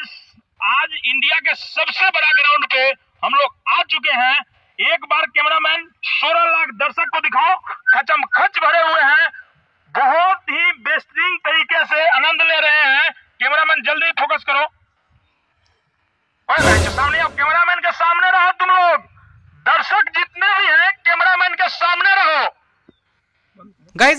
आज आज इंडिया के सबसे बड़ा ग्राउंड पे हम लोग आ चुके हैं एक बार कैमरामैन 16 लाख दर्शक को दिखाओ खचम खच भरे हुए हैं बहुत ही बेहतरीन तरीके से आनंद ले रहे हैं कैमरामैन जल्दी फोकस करो सामने आप कैमरामैन के सामने रहो तुम लोग दर्शक जितने भी हैं कैमरामैन के सामने रहो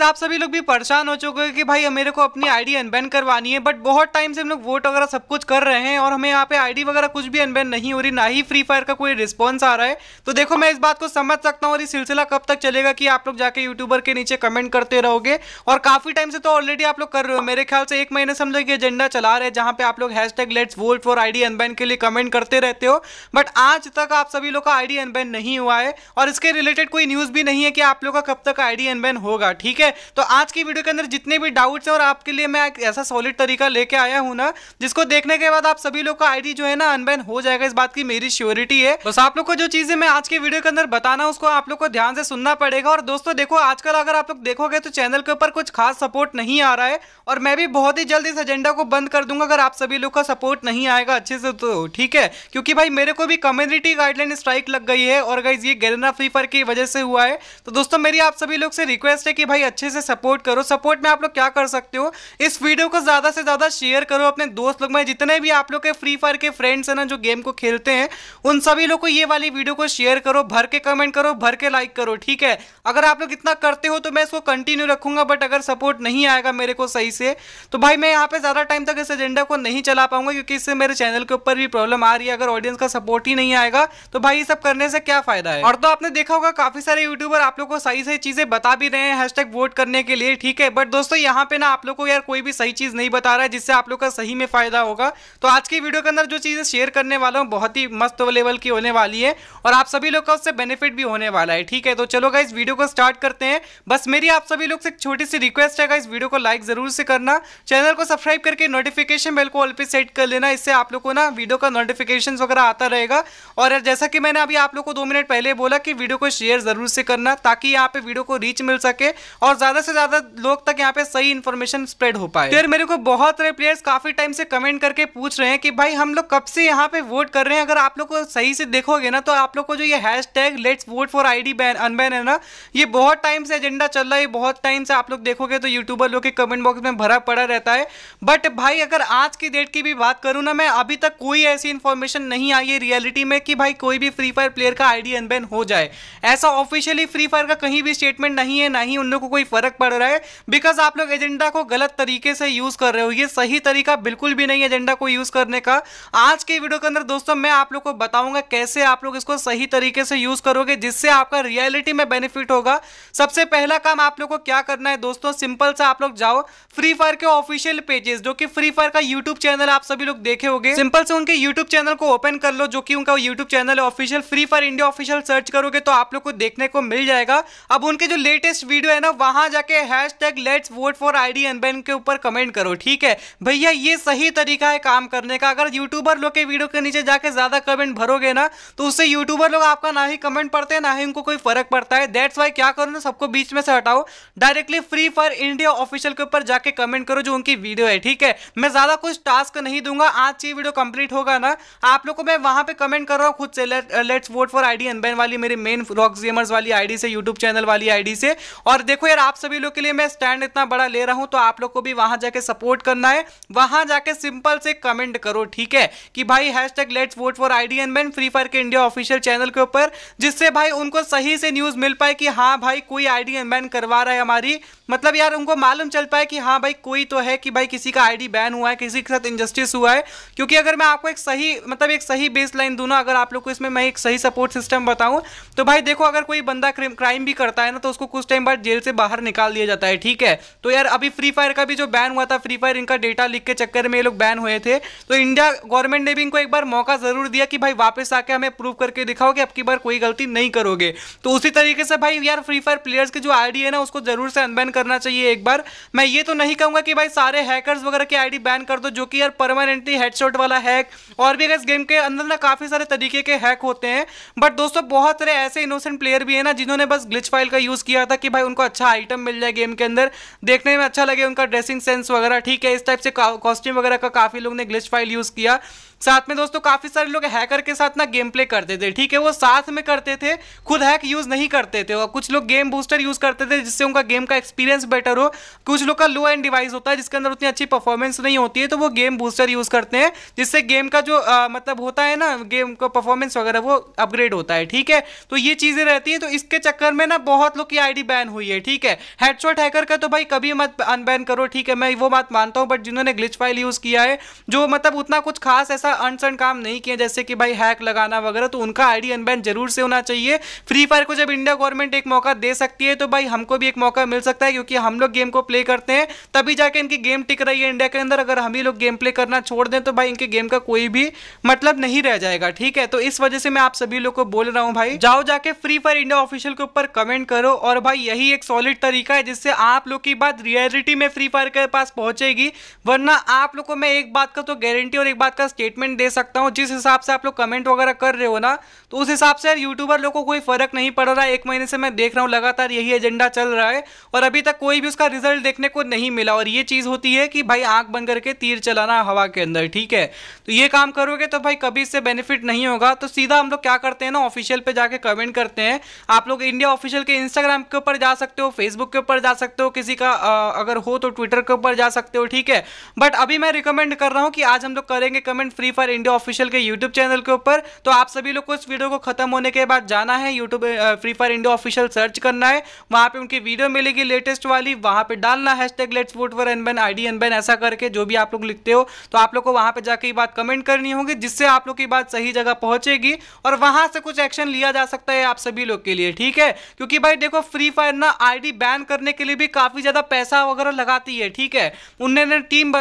गाइज आप सभी लोग भी परेशान हो चुके हैं कि भाई मेरे को अपनी आईडी अनबैन करवानी है बट बहुत टाइम से हम लोग वोट वगैरह सब कुछ कर रहे हैं और हमें यहाँ पे आईडी वगैरह कुछ भी अनबैन नहीं हो रही ना ही फ्री फायर का कोई रिस्पॉन्स आ रहा है तो देखो मैं इस बात को समझ सकता हूँ और ये सिलसिला कब तक चलेगा कि आप लोग जाके यूट्यूबर के नीचे कमेंट करते रहोगे और काफ़ी टाइम से तो ऑलरेडी आप लोग कर रहे हो मेरे ख्याल से एक महीने से हम लोग ये एजेंडा चला रहे हैं जहाँ पे आप लोग hashtag let's vote for I D unban के लिए कमेंट करते रहते हो बट आज तक आप सभी लोग का आई डी अनबैन नहीं हुआ है और इसके रिलेटेड कोई न्यूज़ भी नहीं है कि आप लोग का कब तक आई डी अनबैन होगा ठीक है तो आज की वीडियो के अंदर जितने भी डाउट्स हैं और आपके लिए मैं एक ऐसा सॉलिड तरीका लेके आया हूँ ना जिसको देखने के बाद आप सभी लोग का आईडी जो है ना अनबैन हो जाएगा इस बात की मेरी श्योरिटी है बस आप लोग को जो चीजें मैं आज की वीडियो के अंदर बताना उसको आप लोग को ध्यान से सुनना पड़ेगा और दोस्तों देखो आजकल अगर आप लोग देखोगे तो चैनल के ऊपर कुछ खास सपोर्ट नहीं आ रहा है और मैं भी बहुत ही जल्द इस एजेंडा को बंद कर दूंगा अगर आप सभी लोग का सपोर्ट नहीं आएगा अच्छे से तो ठीक है क्योंकि भाई मेरे को भी कम्युनिटी गाइडलाइन स्ट्राइक लग गई है और गाइज ये गैरना फ्री फायर की वजह से हुआ है तो दोस्तों मेरी आप सभी लोग से रिक्वेस्ट है कि भाई अच्छे अच्छे से सपोर्ट करो सपोर्ट में आप लोग क्या कर सकते हो इस वीडियो को ज़्यादा से ज़्यादा शेयर करो अपने दोस्त लोग में जितने भी आप लोग के फ्री फायर के फ्रेंड्स हैं ना जो गेम को खेलते हैं उन सभी लोग को ये वाली वीडियो को शेयर करो भर के कमेंट करो भर के लाइक करो ठीक है अगर आप लोग इतना करते हो तो मैं इसको कंटिन्यू रखूंगा बट अगर सपोर्ट नहीं आएगा मेरे को सही से तो भाई मैं यहाँ पे ज़्यादा टाइम तक इस एजेंडा को नहीं चला पाऊंगा क्योंकि इससे मेरे चैनल के ऊपर भी प्रॉब्लम आ रही है अगर ऑडियंस का सपोर्ट ही नहीं आएगा तो भाई ये सब करने से क्या फायदा है और तो आपने देखा होगा काफी सारे यूट्यूबर आप लोग को सही सही चीज़ें बता भी रहे हैं हैश वोट प्रमोट करने के लिए ठीक है बट दोस्तों यहाँ पे ना आप लोग को यार कोई भी सही चीज़ नहीं बता रहा है जिससे आप लोग का सही में फ़ायदा होगा तो आज की वीडियो के अंदर जो चीज़ें शेयर करने वाला हूँ बहुत ही मस्त लेवल की होने वाली है और आप सभी लोग का उससे बेनिफिट भी होने वाला है ठीक है तो चलो इस वीडियो को स्टार्ट करते हैं बस मेरी आप सभी लोग से छोटी सी रिक्वेस्ट है इस वीडियो को लाइक ज़रूर से करना चैनल को सब्सक्राइब करके नोटिफिकेशन बेल को ऑल पे सेट कर लेना इससे आप लोग को ना वीडियो का नोटिफिकेशन वगैरह आता रहेगा और जैसा कि मैंने अभी आप लोग को दो मिनट पहले बोला कि वीडियो को शेयर ज़रूर से करना ताकि यहाँ पे वीडियो को रीच मिल सके और ज्यादा से ज्यादा लोग तक यहाँ पे सही इन्फॉर्मेशन स्प्रेड हो पाए फिर मेरे को बहुत सारे प्लेयर्स काफी टाइम से कमेंट करके पूछ रहे हैं कि भाई हम लोग कब से यहाँ पे वोट कर रहे हैं अगर आप लोग को सही से देखोगे ना तो आप लोग को जो ये hashtag let's vote for I D ban unban है ना ये बहुत टाइम से एजेंडा चल रहा है बहुत टाइम से आप लोग देखोगे तो यूट्यूबर लोग के कमेंट बॉक्स में भरा पड़ा रहता है बट भाई अगर आज की डेट की भी बात करूँ ना मैं अभी तक कोई ऐसी इन्फॉर्मेशन नहीं आई है रियलिटी में कि भाई कोई भी फ्री फायर प्लेयर का आई डी अनबैन हो जाए ऐसा ऑफिशियली फ्री फायर का कहीं भी स्टेटमेंट नहीं है ना ही उन लोगों को कोई फर्क पड़ रहा है बिकॉज आप लोग एजेंडा को गलत तरीके से यूज कर रहे हो ये सही तरीका बिल्कुल भी नहीं एजेंडा को यूज करने का आज के वीडियो के अंदर दोस्तों मैं आप लोग को बताऊंगा कैसे आप लोग इसको सही तरीके से यूज करोगे जिससे आपका रियलिटी में बेनिफिट होगा सबसे पहला काम आप लोग को क्या करना है दोस्तों सिंपल सा आप लोग जाओ फ्री फायर के ऑफिशियल पेजेस जो कि फ्री फायर का यूट्यूब चैनल आप सभी लोग देखे हो सिंपल से उनके यूट्यूब चैनल को ओपन कर लो जो कि उनका यूट्यूब चैनल है official Free Fire India official search करोगे तो आप लोग को देखने को मिल जाएगा अब उनके जो लेटेस्ट वीडियो है ना वहां जाके hashtag let's vote for I D unban के ऊपर कमेंट करो ठीक है भैया ये सही तरीका है काम करने का अगर यूट्यूबर लोग के वीडियो के नीचे जाके ज़्यादा कमेंट भरोगे ना तो उससे यूट्यूबर लोग आपका ना ही कमेंट पढ़ते हैं ना ही उनको कोई फर्क पड़ता है दैट्स वाई क्या करो ना सबको बीच में से हटाओ directly Free Fire India official के ऊपर जाके कमेंट करो जो उनकी वीडियो है ठीक है मैं ज़्यादा कुछ टास्क नहीं दूंगा आज ये वीडियो कंप्लीट होगा ना आप लोग को मैं वहां पर कमेंट कर रहा हूँ खुद से let's vote for I D unban वाली मेरी मेन रॉक्स गेमर्स वाली आईडी से यूट्यूब चैनल वाली आईडी से और देखो यार आप सभी लोग के लिए मैं स्टैंड इतना बड़ा ले रहा हूं तो आप लोग को भी वहां जाके सपोर्ट करना है वहां जाके सिंपल से कमेंट करो ठीक है कि भाई hashtag let's vote for I D एन मैन फ्री फायर के इंडिया ऑफिशियल चैनल के ऊपर जिससे भाई उनको सही से न्यूज मिल पाए कि हाँ भाई कोई आई डी एन बैन करवा रहा है हमारी मतलब यार उनको मालूम चल पाए कि हाँ भाई कोई तो है कि भाई किसी का आई बैन हुआ है किसी के साथ इनजस्टिस हुआ है क्योंकि अगर मैं आपको एक सही मतलब एक सही बेस लाइन दूँ ना अगर आप लोग को इसमें मैं एक सही सपोर्ट सिस्टम बताऊँ तो भाई देखो अगर कोई बंदा क्राइम भी करता है ना तो उसको कुछ टाइम बाद जेल से बाहर बाहर निकाल दिया जाता है ठीक है तो यार अभी फ्री फायर का भी जो बैन हुआ था फ्री फायर इनका डेटा लीक के चक्कर में ये लोग बैन हुए थे तो इंडिया गवर्नमेंट ने भी इनको एक बार मौका ज़रूर दिया कि भाई वापस आके हमें प्रूव करके दिखाओ कि आपकी बार कोई गलती नहीं करोगे तो उसी तरीके से भाई यार फ्री फायर प्लेयर्स की जो आई है ना उसको ज़रूर से अनबैन करना चाहिए एक बार मैं ये तो नहीं कहूँगा कि भाई सारे हैकर्स वगैरह की आई बैन कर दो जो कि यार परमानेंटली हेडशॉट वाला हैक और भी अगर इस गेम के अंदर ना काफ़ी सारे तरीके के हैक होते हैं बट दोस्तों बहुत सारे ऐसे इनोसेंट प्लेयर भी है ना जिन्होंने बस ग्लिच फाइल का यूज़ किया था कि भाई उनको अच्छा आइटम मिल जाए गेम के अंदर देखने में अच्छा लगे उनका ड्रेसिंग सेंस वगैरह ठीक है इस टाइप से कॉस्ट्यूम वगैरह का काफ़ी लोग ने ग्लिच फाइल यूज़ किया साथ में दोस्तों काफ़ी सारे लोग हैकर के साथ ना गेम प्ले करते थे ठीक है वो साथ में करते थे खुद हैक यूज़ नहीं करते थे और कुछ लोग गेम बूस्टर यूज़ करते थे जिससे उनका गेम का एक्सपीरियंस बेटर हो कुछ लोग का लो एंड डिवाइस होता है जिसके अंदर उतनी अच्छी परफॉर्मेंस नहीं होती है तो वो गेम बूस्टर यूज़ करते हैं जिससे गेम का जो आ, मतलब होता है ना गेम का परफॉर्मेंस वगैरह वो अपग्रेड होता है ठीक है तो ये चीज़ें रहती हैं तो इसके चक्कर में ना बहुत लोग की आईडी बैन हुई है ठीक है है हेडशॉट हैकर का तो भाई कभी मत अनबैन करो ठीक है मैं वो बात मानता हूँ बट जिन्होंने ग्लिच फाइल यूज़ किया है जो मतलब उतना कुछ खास ऐसा अनसन काम नहीं किया जैसे कि भाई हैक लगाना वगैरह तो उनका आईडी अनबैन जरूर से होना चाहिए फ्री फायर को जब इंडिया गवर्नमेंट एक मौका दे सकती है तो भाई हमको भी एक मौका मिल सकता है क्योंकि हम लोग गेम को प्ले करते हैं तभी जाके इनकी गेम टिक रही है इंडिया के अंदर अगर हम ही लोग गेम प्ले करना छोड़ दें तो भाई इनके गेम का कोई भी मतलब नहीं रह जाएगा ठीक है तो इस वजह से मैं आप सभी लोग को बोल रहा हूँ भाई जाओ जाके फ्री फायर इंडिया ऑफिशियल के ऊपर कमेंट करो और भाई यही एक सॉलिड तरीका है जिससे आप लोग की बात रियलिटी में फ्री फायर के पास पहुंचेगी वरना आप लोग को मैं एक बात का तो गारंटी और एक बात का स्टेटमेंट दे सकता हूँ जिस हिसाब से आप लोग कमेंट वगैरह कर रहे हो ना तो उस हिसाब से यूट्यूबर लोग को कोई फर्क नहीं पड़ रहा है एक महीने से मैं देख रहा हूँ लगातार यही एजेंडा चल रहा है और अभी तक कोई भी उसका रिजल्ट देखने को नहीं मिला और ये चीज़ होती है कि भाई आंख बंद करके तीर चलाना हवा के अंदर ठीक है तो ये काम करोगे तो भाई कभी इससे बेनिफिट नहीं होगा तो सीधा हम लोग क्या करते हैं ना ऑफिशियल पे जाके कमेंट करते हैं आप लोग इंडिया ऑफिशियल के इंस्टाग्राम के ऊपर जा सकते हो फेस फेसबुक के ऊपर जा सकते हो किसी का आ, अगर हो तो ट्विटर के ऊपर जा सकते हो ठीक है बट अभी मैं रिकमेंड कर रहा हूँ कि आज हम लोग करेंगे comment Free Fire India official के यूट्यूब चैनल के ऊपर तो आप सभी लोग को इस वीडियो को खत्म होने के बाद जाना है YouTube Free Fire India official search करना है वहाँ पर उनकी वीडियो मिलेगी लेटेस्ट वाली वहाँ पर डालना hashtag let's vote for unban I D ऐसा करके जो भी आप लोग लिखते हो तो आप लोग को वहाँ पर जाकर ये बात कमेंट करनी होगी जिससे आप लोग की बात सही जगह पहुंचेगी और वहाँ से कुछ एक्शन लिया जा सकता है आप सभी लोग के लिए ठीक है क्योंकि भाई देखो फ्री फायर ना आईडी बैन करने के लिए भी काफ़ी ज़्यादा पैसा वगैरह लगाती है ठीक है उन्होंने टीम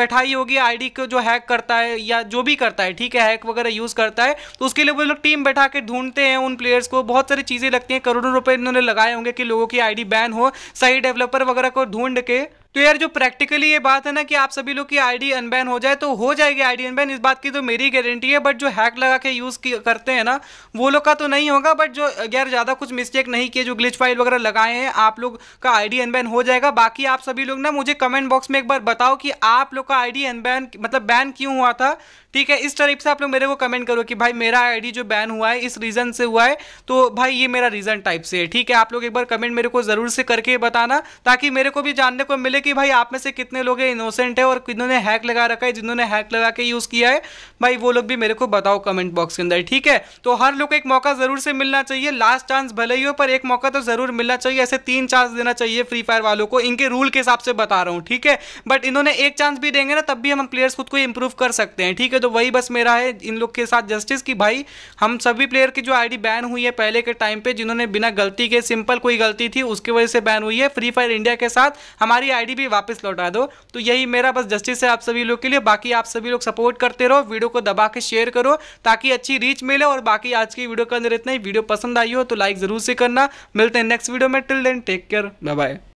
बैठाई होगी आईडी को जो हैक करता है या जो भी करता है ठीक है हैक वगैरह यूज़ करता है तो उसके लिए वो लोग टीम बैठा के ढूंढते हैं उन प्लेयर्स को बहुत सारी चीज़ें लगती हैं करोड़ों रुपये इन्होंने लगाए होंगे कि लोगों की आई बैन हो सही डेवलपर वगैरह को ढूंढ के तो यार जो प्रैक्टिकली ये बात है ना कि आप सभी लोग की आईडी अनबैन हो जाए तो हो जाएगी आईडी अनबैन इस बात की तो मेरी गारंटी है बट जो हैक लगा के यूज़ करते हैं ना वो लोग का तो नहीं होगा बट जो यार ज़्यादा कुछ मिस्टेक नहीं किए जो ग्लिच फाइल वगैरह लगाए हैं आप लोग का आईडी अनबैन हो जाएगा बाकी आप सभी लोग ना मुझे कमेंट बॉक्स में एक बार बताओ कि आप लोग का आईडी अनबैन मतलब बैन क्यों हुआ था ठीक है इस टाइप से आप लोग मेरे को कमेंट करो कि भाई मेरा आईडी जो बैन हुआ है इस रीज़न से हुआ है तो भाई ये मेरा रीज़न टाइप से है ठीक है आप लोग एक बार कमेंट मेरे को ज़रूर से करके बताना ताकि मेरे को भी जानने को मिले कि भाई आप में से कितने लोग इनोसेंट है और जिन्होंने हैक लगा रखा है जिन्होंने हैक लगा के यूज़ किया है भाई वो लोग भी मेरे को बताओ कमेंट बॉक्स के अंदर ठीक है तो हर लोग को एक मौका ज़रूर से मिलना चाहिए लास्ट चांस भले ही हो पर एक मौका तो ज़रूर मिलना चाहिए ऐसे तीन चांस देना चाहिए फ्री फायर वालों को इनके रूल के हिसाब से बता रहा हूँ ठीक है बट इन्होंने एक चांस भी देंगे ना तब भी हम प्लेयर्स खुद को इंप्रूव कर सकते हैं ठीक है तो तो वही बस मेरा है इन लोग के साथ जस्टिस कि भाई हम सभी प्लेयर की जो आईडी बैन हुई है पहले के टाइम पे जिन्होंने बिना गलती के सिंपल कोई गलती थी उसकी वजह से बैन हुई है फ्री फायर इंडिया के साथ हमारी आईडी भी वापस लौटा दो तो यही मेरा बस जस्टिस है आप सभी लोग के लिए बाकी आप सभी लोग सपोर्ट करते रहो वीडियो को दबा के शेयर करो ताकि अच्छी रीच मिले और बाकी आज की वीडियो के अंदर इतना ही वीडियो पसंद आई हो तो लाइक जरूर से करना मिलते हैं नेक्स्ट वीडियो में till then take care bye